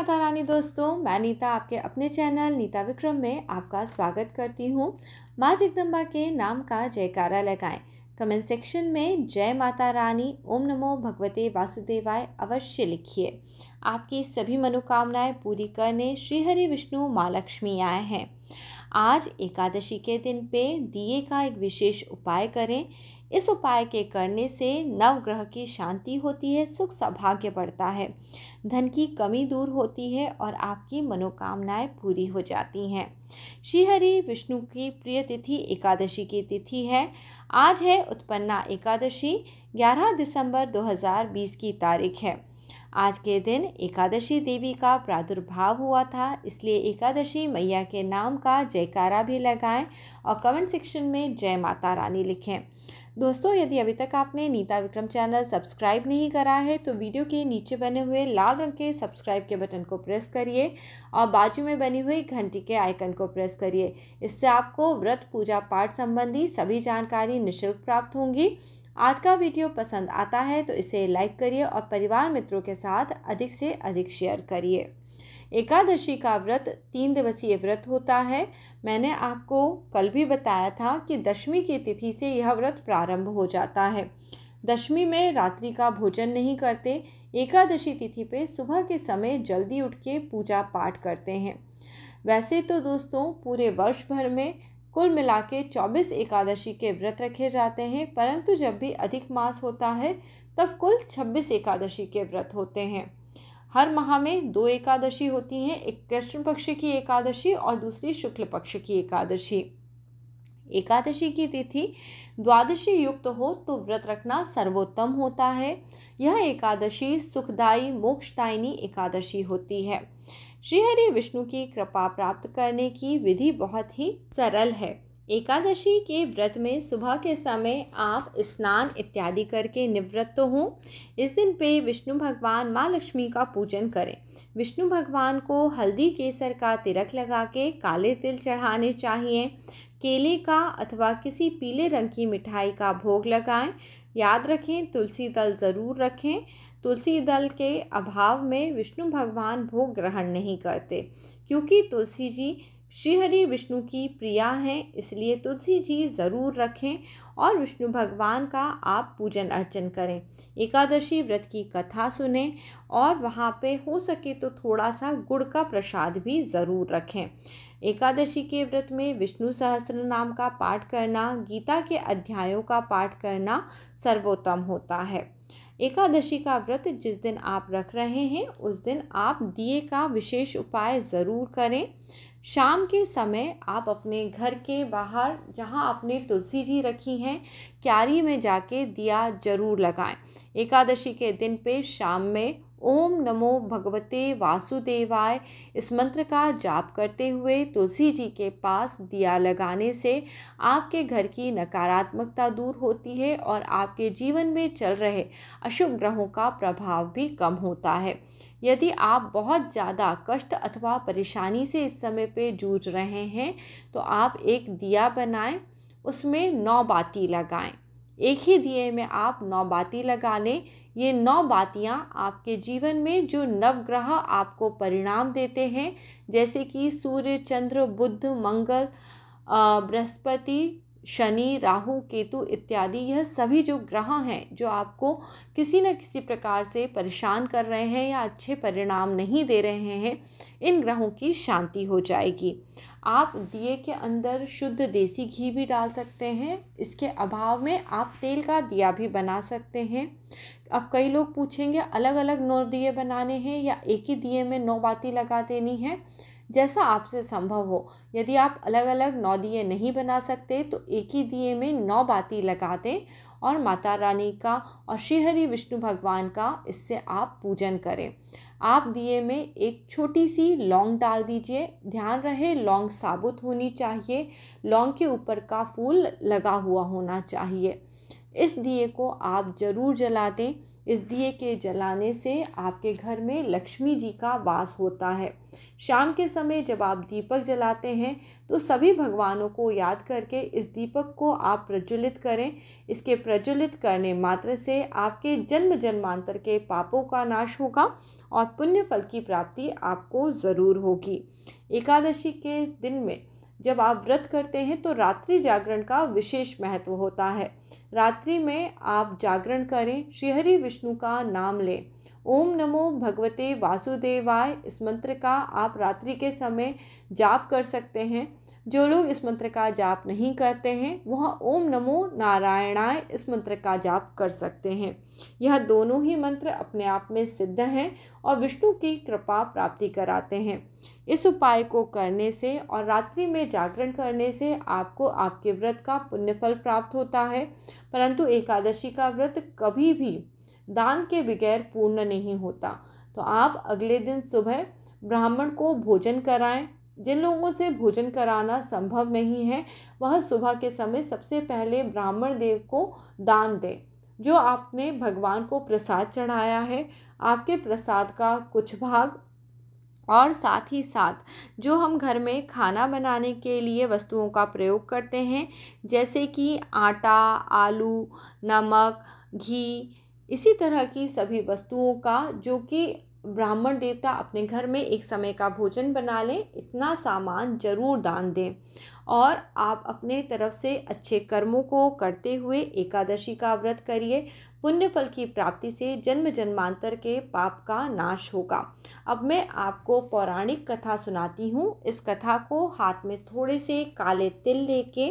माता रानी दोस्तों मैं नीता आपके अपने चैनल नीता विक्रम में आपका स्वागत करती हूँ माँ जगदम्बा के नाम का जयकारा लगाएं कमेंट सेक्शन में जय माता रानी ओम नमो भगवते वासुदेवाय अवश्य लिखिए आपकी सभी मनोकामनाएं पूरी करने हरि विष्णु माँ लक्ष्मी आए हैं आज एकादशी के दिन पे दिए का एक विशेष उपाय करें इस उपाय के करने से नवग्रह की शांति होती है सुख सौभाग्य बढ़ता है धन की कमी दूर होती है और आपकी मनोकामनाएं पूरी हो जाती हैं श्रीहरि विष्णु की प्रिय तिथि एकादशी की तिथि है आज है उत्पन्ना एकादशी 11 दिसंबर 2020 की तारीख है आज के दिन एकादशी देवी का प्रादुर्भाव हुआ था इसलिए एकादशी मैया के नाम का जयकारा भी लगाएं और कमेंट सेक्शन में जय माता रानी लिखें दोस्तों यदि अभी तक आपने नीता विक्रम चैनल सब्सक्राइब नहीं करा है तो वीडियो के नीचे बने हुए लाल रंग के सब्सक्राइब के बटन को प्रेस करिए और बाजू में बनी हुई घंटी के आइकन को प्रेस करिए इससे आपको व्रत पूजा पाठ संबंधी सभी जानकारी निःशुल्क प्राप्त होंगी आज का वीडियो पसंद आता है तो इसे लाइक करिए और परिवार मित्रों के साथ अधिक से अधिक शेयर करिए एकादशी का व्रत तीन दिवसीय व्रत होता है मैंने आपको कल भी बताया था कि दशमी की तिथि से यह व्रत प्रारंभ हो जाता है दशमी में रात्रि का भोजन नहीं करते एकादशी तिथि पे सुबह के समय जल्दी उठ के पूजा पाठ करते हैं वैसे तो दोस्तों पूरे वर्ष भर में कुल मिला के चौबीस एकादशी के व्रत रखे जाते हैं परंतु जब भी अधिक मास होता है तब कुल छब्बीस एकादशी के व्रत होते हैं हर माह में दो एकादशी होती हैं एक कृष्ण पक्ष की एकादशी और दूसरी शुक्ल पक्ष की एकादशी एकादशी की तिथि द्वादशी युक्त हो तो व्रत रखना सर्वोत्तम होता है यह एकादशी सुखदायी मोक्षदायिनी एकादशी होती है श्रीहरि विष्णु की कृपा प्राप्त करने की विधि बहुत ही सरल है एकादशी के व्रत में सुबह के समय आप स्नान इत्यादि करके निवृत्त तो हों इस दिन पे विष्णु भगवान माँ लक्ष्मी का पूजन करें विष्णु भगवान को हल्दी केसर का तिलक लगा के काले तिल चढ़ाने चाहिए केले का अथवा किसी पीले रंग की मिठाई का भोग लगाएं याद रखें तुलसी दल ज़रूर रखें तुलसी दल के अभाव में विष्णु भगवान भोग ग्रहण नहीं करते क्योंकि तुलसी जी श्रीहरि विष्णु की प्रिया हैं इसलिए तुलसी जी ज़रूर रखें और विष्णु भगवान का आप पूजन अर्चन करें एकादशी व्रत की कथा सुनें और वहाँ पे हो सके तो थोड़ा सा गुड़ का प्रसाद भी ज़रूर रखें एकादशी के व्रत में विष्णु सहस्र नाम का पाठ करना गीता के अध्यायों का पाठ करना सर्वोत्तम होता है एकादशी का व्रत जिस दिन आप रख रहे हैं उस दिन आप दिए का विशेष उपाय ज़रूर करें शाम के समय आप अपने घर के बाहर जहाँ आपने तुलसी जी रखी हैं क्यारी में जाके दिया ज़रूर लगाएं एकादशी के दिन पे शाम में ओम नमो भगवते वासुदेवाय इस मंत्र का जाप करते हुए तुलसी जी के पास दिया लगाने से आपके घर की नकारात्मकता दूर होती है और आपके जीवन में चल रहे अशुभ ग्रहों का प्रभाव भी कम होता है यदि आप बहुत ज़्यादा कष्ट अथवा परेशानी से इस समय पे जूझ रहे हैं तो आप एक दिया बनाएं उसमें नौ बाती लगाएं एक ही दिए में आप नौ बाती लगा लें ये नौ बातियाँ आपके जीवन में जो नवग्रह आपको परिणाम देते हैं जैसे कि सूर्य चंद्र बुद्ध मंगल बृहस्पति शनि राहु केतु इत्यादि यह सभी जो ग्रह हैं जो आपको किसी न किसी प्रकार से परेशान कर रहे हैं या अच्छे परिणाम नहीं दे रहे हैं इन ग्रहों की शांति हो जाएगी आप दिए के अंदर शुद्ध देसी घी भी डाल सकते हैं इसके अभाव में आप तेल का दिया भी बना सकते हैं अब कई लोग पूछेंगे अलग अलग नौ दिए बनाने हैं या एक ही दिए में नौ बाती लगा देनी है जैसा आपसे संभव हो यदि आप अलग अलग नौ दिए नहीं बना सकते तो एक ही दिए में नौ बाती लगा दें और माता रानी का और श्रीहरि विष्णु भगवान का इससे आप पूजन करें आप दिए में एक छोटी सी लौंग डाल दीजिए ध्यान रहे लौंग साबुत होनी चाहिए लौंग के ऊपर का फूल लगा हुआ होना चाहिए इस दिए को आप ज़रूर जला दें इस दिए के जलाने से आपके घर में लक्ष्मी जी का वास होता है शाम के समय जब आप दीपक जलाते हैं तो सभी भगवानों को याद करके इस दीपक को आप प्रज्वलित करें इसके प्रज्वलित करने मात्र से आपके जन्म जन्मांतर के पापों का नाश होगा और पुण्य फल की प्राप्ति आपको ज़रूर होगी एकादशी के दिन में जब आप व्रत करते हैं तो रात्रि जागरण का विशेष महत्व होता है रात्रि में आप जागरण करें श्रीहरि विष्णु का नाम लें ओम नमो भगवते वासुदेवाय इस मंत्र का आप रात्रि के समय जाप कर सकते हैं जो लोग इस मंत्र का जाप नहीं करते हैं वह ओम नमो नारायणाय इस मंत्र का जाप कर सकते हैं यह दोनों ही मंत्र अपने आप में सिद्ध हैं और विष्णु की कृपा प्राप्ति कराते हैं इस उपाय को करने से और रात्रि में जागरण करने से आपको आपके व्रत का पुण्यफल प्राप्त होता है परंतु एकादशी का व्रत कभी भी दान के बगैर पूर्ण नहीं होता तो आप अगले दिन सुबह ब्राह्मण को भोजन कराएं जिन लोगों से भोजन कराना संभव नहीं है वह सुबह के समय सबसे पहले ब्राह्मण देव को दान दें जो आपने भगवान को प्रसाद चढ़ाया है आपके प्रसाद का कुछ भाग और साथ ही साथ जो हम घर में खाना बनाने के लिए वस्तुओं का प्रयोग करते हैं जैसे कि आटा आलू नमक घी इसी तरह की सभी वस्तुओं का जो कि ब्राह्मण देवता अपने घर में एक समय का भोजन बना लें इतना सामान जरूर दान दें और आप अपने तरफ से अच्छे कर्मों को करते हुए एकादशी का व्रत करिए पुण्य फल की प्राप्ति से जन्म जन्मांतर के पाप का नाश होगा अब मैं आपको पौराणिक कथा सुनाती हूँ इस कथा को हाथ में थोड़े से काले तिल लेके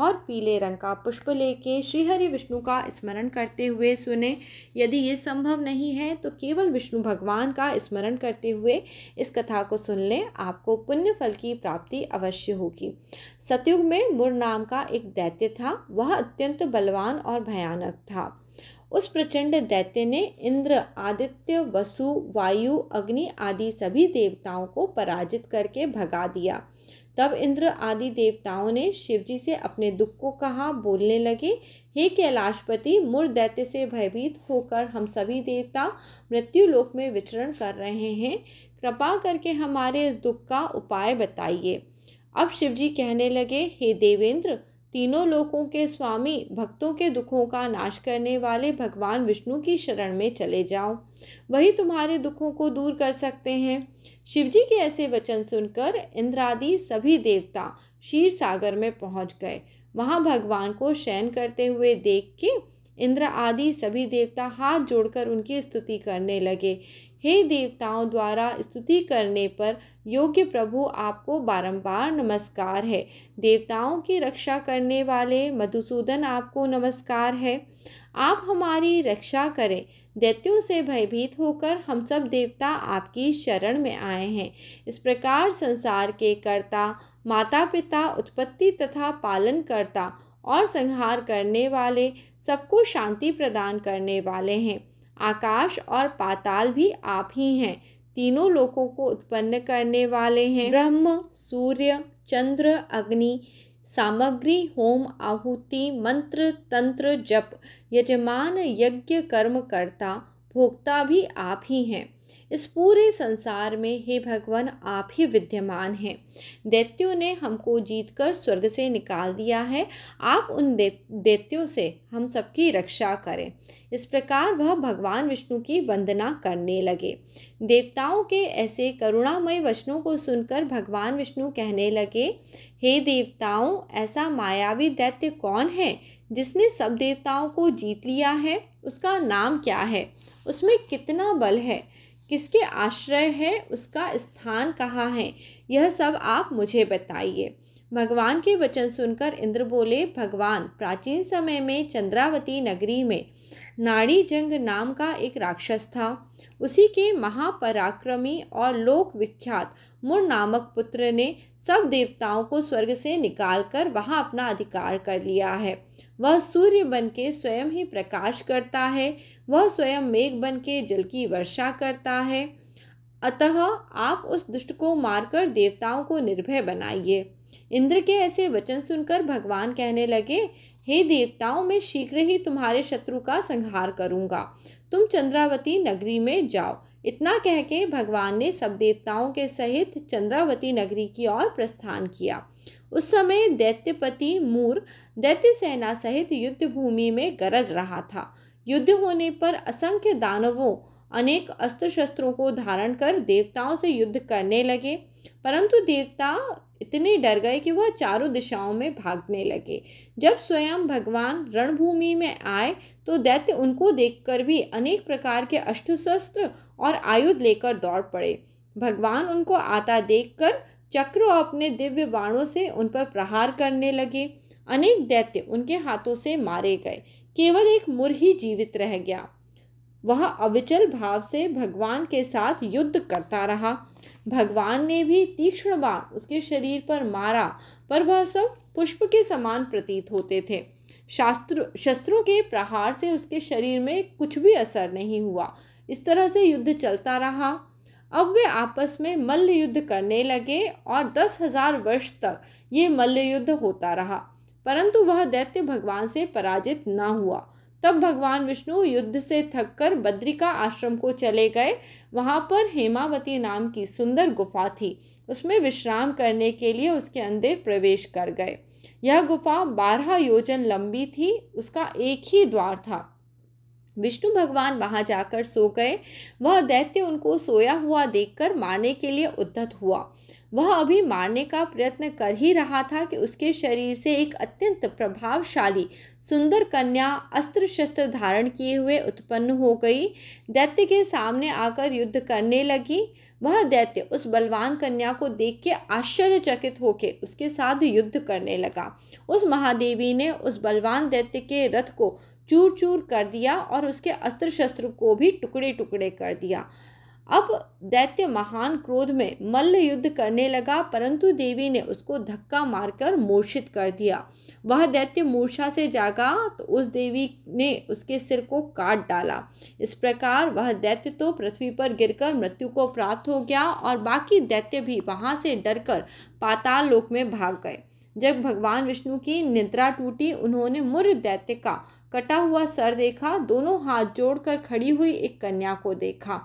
और पीले रंग का पुष्प लेके श्रीहरि विष्णु का स्मरण करते हुए सुने यदि ये संभव नहीं है तो केवल विष्णु भगवान का स्मरण करते हुए इस कथा को सुन लें आपको पुण्य फल की प्राप्ति अवश्य होगी सतयुग में मुर नाम का एक दैत्य था वह अत्यंत बलवान और भयानक था उस प्रचंड दैत्य ने इंद्र आदित्य वसु वायु अग्नि आदि सभी देवताओं को पराजित करके भगा दिया तब इंद्र आदि देवताओं ने शिवजी से अपने दुख को कहा बोलने लगे हे कैलाशपति मूर् दैत्य से भयभीत होकर हम सभी देवता मृत्यु लोक में विचरण कर रहे हैं कृपा करके हमारे इस दुख का उपाय बताइए अब शिवजी कहने लगे हे देवेंद्र तीनों लोकों के स्वामी भक्तों के दुखों का नाश करने वाले भगवान विष्णु की शरण में चले जाओ वही तुम्हारे दुखों को दूर कर सकते हैं शिवजी के ऐसे वचन सुनकर इंद्रादि सभी देवता क्षीर सागर में पहुंच गए वहां भगवान को शयन करते हुए देख के इंद्र आदि सभी देवता हाथ जोड़कर उनकी स्तुति करने लगे हे देवताओं द्वारा स्तुति करने पर योग्य प्रभु आपको बारंबार नमस्कार है देवताओं की रक्षा करने वाले मधुसूदन आपको नमस्कार है आप हमारी रक्षा करें दैत्यों से भयभीत होकर हम सब देवता आपकी शरण में आए हैं इस प्रकार संसार के कर्ता माता पिता उत्पत्ति तथा पालन करता और संहार करने वाले सबको शांति प्रदान करने वाले हैं आकाश और पाताल भी आप ही हैं तीनों लोकों को उत्पन्न करने वाले हैं ब्रह्म सूर्य चंद्र अग्नि सामग्री होम आहुति मंत्र तंत्र जप यजमान यज्ञ कर्म करता भोक्ता भी आप ही हैं इस पूरे संसार में हे भगवान आप ही विद्यमान हैं दैत्यों ने हमको जीतकर स्वर्ग से निकाल दिया है आप उन दैत्यों से हम सबकी रक्षा करें इस प्रकार वह भगवान विष्णु की वंदना करने लगे देवताओं के ऐसे करुणामय वचनों को सुनकर भगवान विष्णु कहने लगे हे देवताओं ऐसा मायावी दैत्य कौन है जिसने सब देवताओं को जीत लिया है उसका नाम क्या है उसमें कितना बल है किसके आश्रय है उसका स्थान कहाँ है यह सब आप मुझे बताइए भगवान के वचन सुनकर इंद्र बोले भगवान प्राचीन समय में चंद्रावती नगरी में नाड़ी जंग नाम का एक राक्षस था उसी के महापराक्रमी और लोक विख्यात मुर नामक पुत्र ने सब देवताओं को स्वर्ग से निकालकर वहां अपना अधिकार कर लिया है वह सूर्य बन के स्वयं ही प्रकाश करता है वह स्वयं मेघ बन के जल की वर्षा करता है अतः आप उस दुष्ट को मारकर देवताओं को निर्भय बनाइए इंद्र के ऐसे वचन सुनकर भगवान कहने लगे हे देवताओं मैं शीघ्र ही तुम्हारे शत्रु का संहार करूंगा तुम चंद्रावती नगरी में जाओ इतना कह के भगवान ने सब देवताओं के सहित चंद्रावती नगरी की ओर प्रस्थान किया उस समय दैत्यपति मूर दैत्य सेना सहित युद्ध भूमि में गरज रहा था युद्ध होने पर असंख्य दानवों अनेक अस्त्र शस्त्रों को धारण कर देवताओं से युद्ध करने लगे परंतु देवता इतने डर गए कि वह चारों दिशाओं में भागने लगे जब स्वयं भगवान रणभूमि में आए तो दैत्य उनको देखकर भी अनेक प्रकार के अस्त्र शस्त्र और आयुध लेकर दौड़ पड़े भगवान उनको आता देखकर चक्र अपने दिव्य बाणों से उन पर प्रहार करने लगे अनेक दैत्य उनके हाथों से मारे गए केवल एक मुर ही जीवित रह गया वह अविचल भाव से भगवान के साथ युद्ध करता रहा भगवान ने भी तीक्ष्ण बाण उसके शरीर पर मारा पर वह सब पुष्प के समान प्रतीत होते थे शास्त्र शस्त्रों के प्रहार से उसके शरीर में कुछ भी असर नहीं हुआ इस तरह से युद्ध चलता रहा अब वे आपस में मल्ल युद्ध करने लगे और दस हजार वर्ष तक ये मल्ल युद्ध होता रहा परंतु वह दैत्य भगवान से पराजित न हुआ तब भगवान विष्णु युद्ध से थककर बद्रिका आश्रम को चले गए वहाँ पर हेमावती नाम की सुंदर गुफा थी उसमें विश्राम करने के लिए उसके अंदर प्रवेश कर गए यह गुफा बारह योजन लंबी थी उसका एक ही द्वार था विष्णु भगवान वहां जाकर सो गए वह दैत्य उनको सोया हुआ देखकर मारने के लिए उद्धत हुआ वह अभी मारने का प्रयत्न कर ही रहा था कि उसके शरीर से एक अत्यंत प्रभावशाली सुंदर कन्या अस्त्र शस्त्र धारण किए हुए उत्पन्न हो गई दैत्य के सामने आकर युद्ध करने लगी वह दैत्य उस बलवान कन्या को देख के आश्चर्यचकित होकर उसके साथ युद्ध करने लगा उस महादेवी ने उस बलवान दैत्य के रथ को चूर चूर कर दिया और उसके अस्त्र शस्त्र को भी टुकड़े टुकड़े कर दिया अब दैत्य महान क्रोध में मल्ल युद्ध करने लगा परंतु देवी ने उसको धक्का मारकर मूर्छित कर दिया वह दैत्य मूर्छा से जागा तो उस देवी ने उसके सिर को काट डाला इस प्रकार वह दैत्य तो पृथ्वी पर गिरकर मृत्यु को प्राप्त हो गया और बाकी दैत्य भी वहाँ से डरकर पाताल लोक में भाग गए जब भगवान विष्णु की निद्रा टूटी उन्होंने मूर्य दैत्य का कटा हुआ सर देखा दोनों हाथ जोड़कर खड़ी हुई एक कन्या को देखा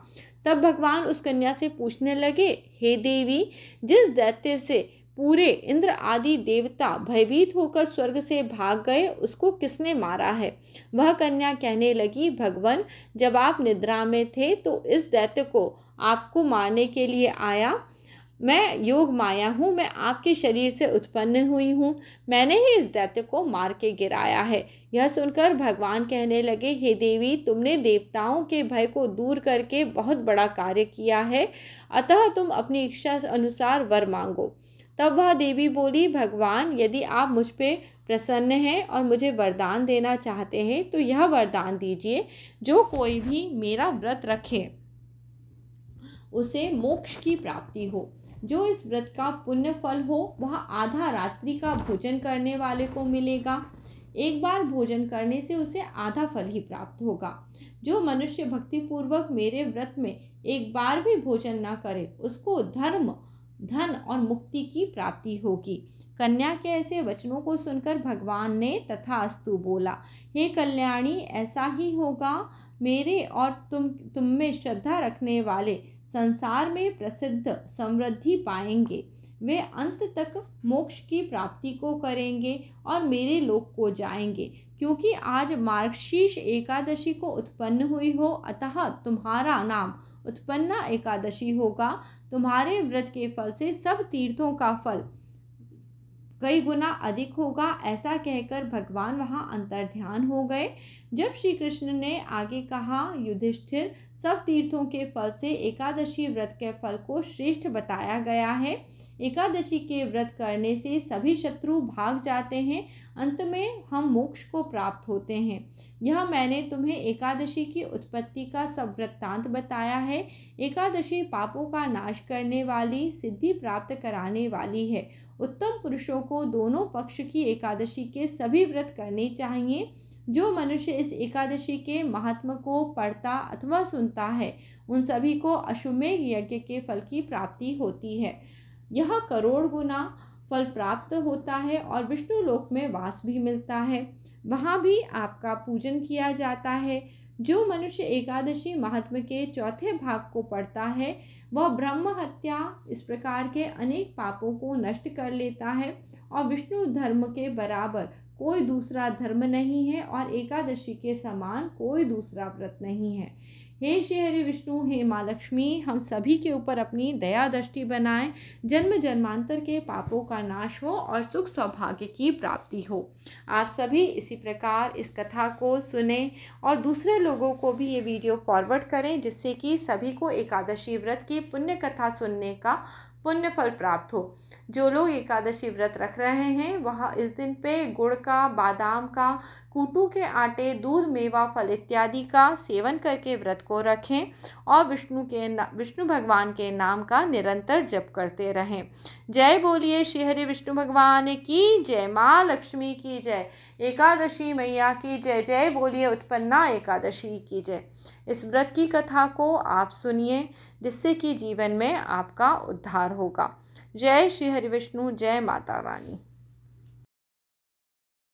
तब भगवान उस कन्या से पूछने लगे हे देवी जिस दैत्य से पूरे इंद्र आदि देवता भयभीत होकर स्वर्ग से भाग गए उसको किसने मारा है वह कन्या कहने लगी भगवान जब आप निद्रा में थे तो इस दैत्य को आपको मारने के लिए आया मैं योग माया हूँ मैं आपके शरीर से उत्पन्न हुई हूँ मैंने ही इस दैत्य को मार के गिराया है यह सुनकर भगवान कहने लगे हे देवी तुमने देवताओं के भय को दूर करके बहुत बड़ा कार्य किया है अतः तुम अपनी इच्छा अनुसार वर मांगो तब वह देवी बोली भगवान यदि आप मुझ पर प्रसन्न हैं और मुझे वरदान देना चाहते हैं तो यह वरदान दीजिए जो कोई भी मेरा व्रत रखे उसे मोक्ष की प्राप्ति हो जो इस व्रत का पुण्य फल हो वह आधा रात्रि का भोजन करने वाले को मिलेगा एक बार भोजन करने से उसे आधा फल ही प्राप्त होगा जो मनुष्य भक्तिपूर्वक मेरे व्रत में एक बार भी भोजन ना करे उसको धर्म धन और मुक्ति की प्राप्ति होगी कन्या के ऐसे वचनों को सुनकर भगवान ने तथा अस्तु बोला हे कल्याणी ऐसा ही होगा मेरे और तुम तुम में श्रद्धा रखने वाले संसार में प्रसिद्ध समृद्धि पाएंगे वे अंत तक मोक्ष की प्राप्ति को करेंगे और मेरे लोक को जाएंगे क्योंकि आज मार्गशीर्ष एकादशी को उत्पन्न हुई हो अतः तुम्हारा नाम उत्पन्ना एकादशी होगा तुम्हारे व्रत के फल से सब तीर्थों का फल कई गुना अधिक होगा ऐसा कहकर भगवान वहाँ अंतर ध्यान हो गए जब श्री कृष्ण ने आगे कहा युधिष्ठिर सब तीर्थों के फल से एकादशी व्रत के फल को श्रेष्ठ बताया गया है एकादशी के व्रत करने से सभी शत्रु भाग जाते हैं अंत में हम मोक्ष को प्राप्त होते हैं यह मैंने तुम्हें एकादशी की उत्पत्ति का सब वृत्तांत बताया है एकादशी पापों का नाश करने वाली सिद्धि प्राप्त कराने वाली है उत्तम पुरुषों को दोनों पक्ष की एकादशी के सभी व्रत करने चाहिए जो मनुष्य इस एकादशी के महात्म को पढ़ता अथवा सुनता है उन सभी को अश्वमेघ यज्ञ के फल की प्राप्ति होती है यह करोड़ गुना फल प्राप्त होता है और विष्णु लोक में वास भी मिलता है वहाँ भी आपका पूजन किया जाता है जो मनुष्य एकादशी महात्म के चौथे भाग को पढ़ता है वह ब्रह्म हत्या इस प्रकार के अनेक पापों को नष्ट कर लेता है और विष्णु धर्म के बराबर कोई दूसरा धर्म नहीं है और एकादशी के समान कोई दूसरा व्रत नहीं है हे श्री हरे विष्णु हे माँ लक्ष्मी हम सभी के ऊपर अपनी दया दृष्टि बनाएं जन्म जन्मांतर के पापों का नाश हो और सुख सौभाग्य की प्राप्ति हो आप सभी इसी प्रकार इस कथा को सुने और दूसरे लोगों को भी ये वीडियो फॉरवर्ड करें जिससे कि सभी को एकादशी व्रत की पुण्य कथा सुनने का पुण्य फल प्राप्त हो जो लोग एकादशी व्रत रख रहे हैं वह इस दिन पे गुड़ का बादाम का कूटू के आटे दूध मेवा फल इत्यादि का सेवन करके व्रत को रखें और विष्णु के विष्णु भगवान के नाम का निरंतर जप करते रहें जय बोलिए श्रीहरि हरि विष्णु भगवान की जय माँ लक्ष्मी की जय एकादशी मैया की जय जय बोलिए उत्पन्ना एकादशी की जय इस व्रत की कथा को आप सुनिए जिससे कि जीवन में आपका उद्धार होगा जय श्री हरि विष्णु जय माता रानी